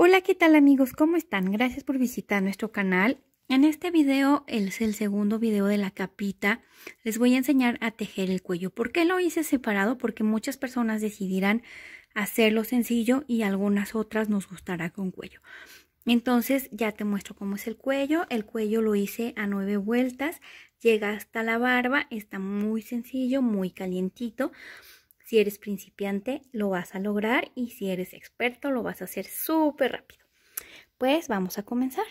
Hola, ¿qué tal amigos? ¿Cómo están? Gracias por visitar nuestro canal. En este video, es el segundo video de la capita, les voy a enseñar a tejer el cuello. ¿Por qué lo hice separado? Porque muchas personas decidirán hacerlo sencillo y algunas otras nos gustará con cuello. Entonces ya te muestro cómo es el cuello. El cuello lo hice a nueve vueltas, llega hasta la barba, está muy sencillo, muy calientito. Si eres principiante, lo vas a lograr y si eres experto, lo vas a hacer súper rápido. Pues vamos a comenzar.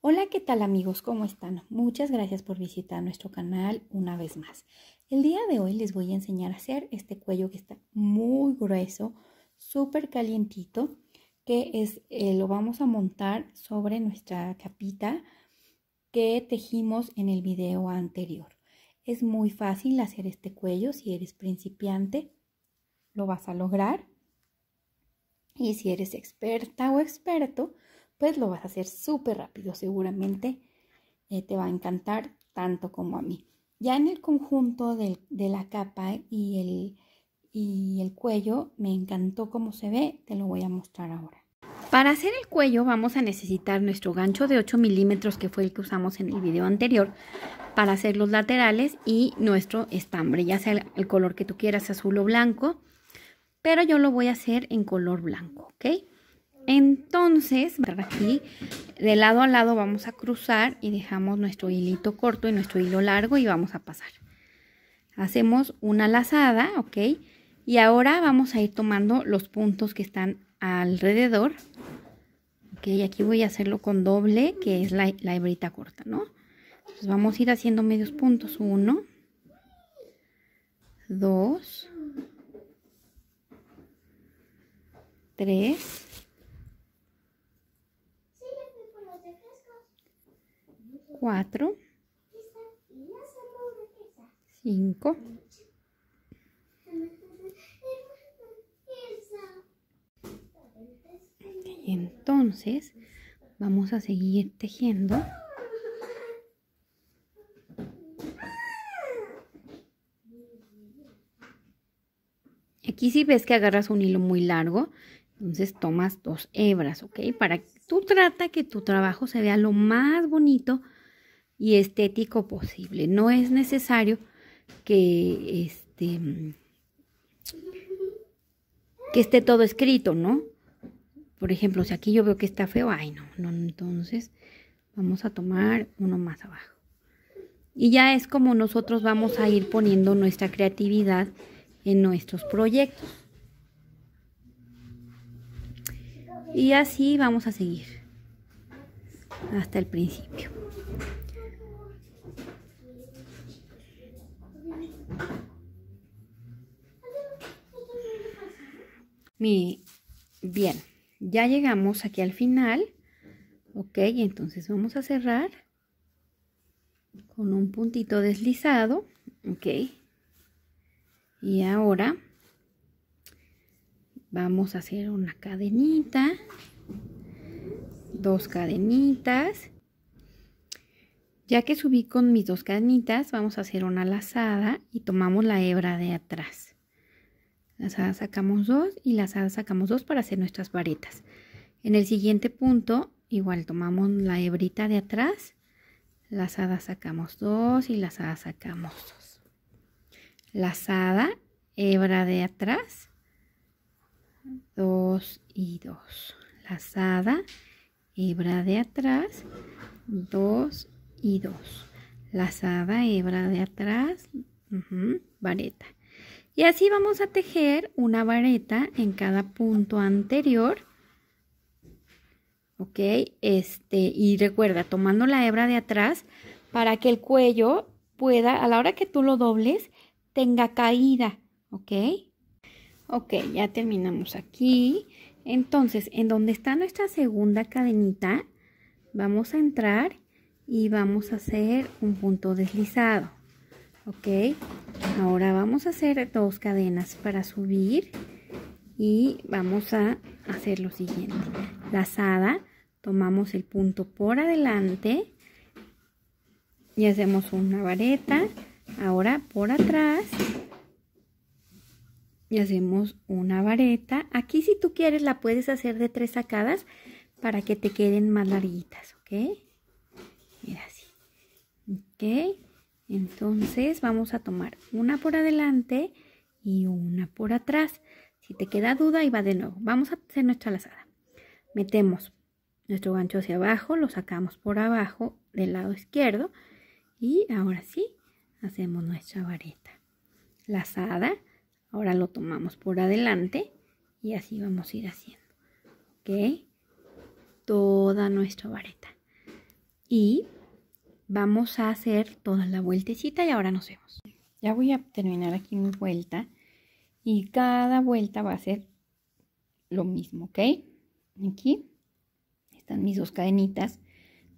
Hola, ¿qué tal amigos? ¿Cómo están? Muchas gracias por visitar nuestro canal una vez más. El día de hoy les voy a enseñar a hacer este cuello que está muy grueso, súper calientito, que es, eh, lo vamos a montar sobre nuestra capita que tejimos en el video anterior. Es muy fácil hacer este cuello si eres principiante, lo vas a lograr. Y si eres experta o experto, pues lo vas a hacer súper rápido. Seguramente eh, te va a encantar tanto como a mí. Ya en el conjunto de, la capa y el, y el cuello, me encantó cómo se ve, te lo voy a mostrar ahora. Para hacer el cuello vamos a necesitar nuestro gancho de 8 milímetros que fue el que usamos en el video anterior para hacer los laterales y nuestro estambre, ya sea el color que tú quieras, azul o blanco, pero yo lo voy a hacer en color blanco, ¿ok? Entonces, aquí de lado a lado vamos a cruzar y dejamos nuestro hilito corto y nuestro hilo largo y vamos a pasar. Hacemos una lazada, ¿ok? Y ahora vamos a ir tomando los puntos que están alrededor. Ok, aquí voy a hacerlo con doble, que es la, la hebrita corta, ¿no? vamos a ir haciendo medios puntos. Uno, dos, tres, cuatro, cinco. entonces vamos a seguir tejiendo aquí si ves que agarras un hilo muy largo entonces tomas dos hebras ok para que tú trata que tu trabajo se vea lo más bonito y estético posible no es necesario que este que esté todo escrito no por ejemplo, si aquí yo veo que está feo, ay no, no, entonces vamos a tomar uno más abajo. Y ya es como nosotros vamos a ir poniendo nuestra creatividad en nuestros proyectos. Y así vamos a seguir hasta el principio. Mi, bien ya llegamos aquí al final. Ok, entonces vamos a cerrar con un puntito deslizado. Ok. Y ahora vamos a hacer una cadenita. Dos cadenitas. Ya que subí con mis dos cadenitas, vamos a hacer una lazada y tomamos la hebra de atrás. Las sacamos dos y las sacamos dos para hacer nuestras varetas. En el siguiente punto, igual tomamos la hebrita de atrás, lazada, sacamos dos y las sacamos dos. Lazada, hebra de atrás, dos y dos. Lazada, hebra de atrás, dos y dos. Lazada, hebra de atrás, vareta. Y así vamos a tejer una vareta en cada punto anterior. ¿Ok? Este, y recuerda, tomando la hebra de atrás para que el cuello pueda, a la hora que tú lo dobles, tenga caída. ¿Ok? Ok, ya terminamos aquí. Entonces, en donde está nuestra segunda cadenita, vamos a entrar y vamos a hacer un punto deslizado ok ahora vamos a hacer dos cadenas para subir y vamos a hacer lo siguiente lazada tomamos el punto por adelante y hacemos una vareta ahora por atrás y hacemos una vareta aquí si tú quieres la puedes hacer de tres sacadas para que te queden más larguitas ok mira así ok entonces vamos a tomar una por adelante y una por atrás. Si te queda duda, y va de nuevo. Vamos a hacer nuestra lazada. Metemos nuestro gancho hacia abajo, lo sacamos por abajo del lado izquierdo y ahora sí hacemos nuestra vareta. Lazada, ahora lo tomamos por adelante y así vamos a ir haciendo. ¿Ok? Toda nuestra vareta. Y vamos a hacer toda la vueltecita y ahora nos vemos. Ya voy a terminar aquí mi vuelta y cada vuelta va a ser lo mismo, ¿ok? Aquí están mis dos cadenitas.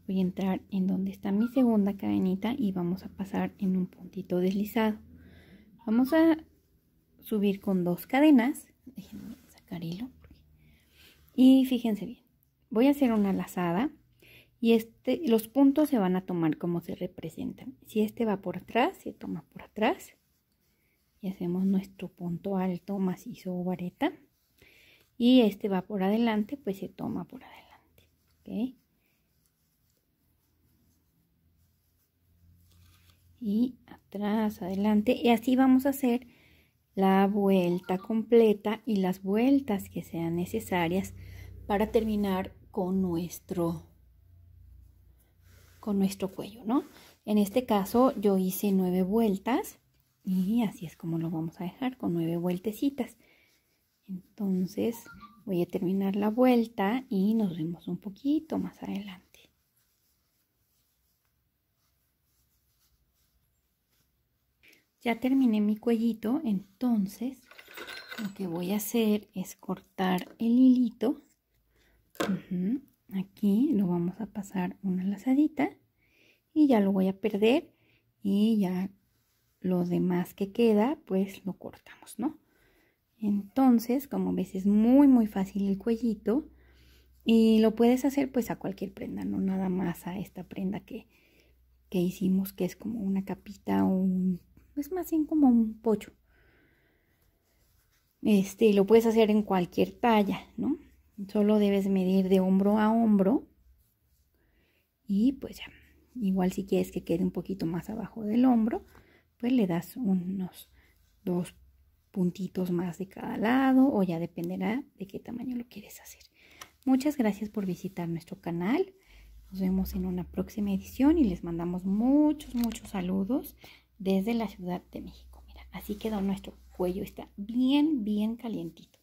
Voy a entrar en donde está mi segunda cadenita y vamos a pasar en un puntito deslizado. Vamos a subir con dos cadenas. Déjenme sacar hilo. Y fíjense bien. Voy a hacer una lazada y este, los puntos se van a tomar como se representan. Si este va por atrás, se toma por atrás y hacemos nuestro punto alto macizo o vareta. Y este va por adelante, pues se toma por adelante. Y atrás, adelante. Y así vamos a hacer la vuelta completa y las vueltas que sean necesarias para terminar con nuestro con nuestro cuello, ¿no? En este caso yo hice nueve vueltas y así es como lo vamos a dejar con nueve vueltecitas. Entonces voy a terminar la vuelta y nos vemos un poquito más adelante. Ya terminé mi cuellito, entonces lo que voy a hacer es cortar el hilito aquí lo vamos a pasar una lazadita y ya lo voy a perder y ya lo demás que queda pues lo cortamos no entonces como ves es muy muy fácil el cuellito y lo puedes hacer pues a cualquier prenda no nada más a esta prenda que, que hicimos que es como una capita o un es más bien como un pollo este lo puedes hacer en cualquier talla no Solo debes medir de hombro a hombro. Y pues ya, igual si quieres que quede un poquito más abajo del hombro, pues le das unos dos puntitos más de cada lado o ya dependerá de qué tamaño lo quieres hacer. Muchas gracias por visitar nuestro canal. Nos vemos en una próxima edición y les mandamos muchos, muchos saludos desde la Ciudad de México. Mira, así quedó nuestro cuello, está bien, bien calientito.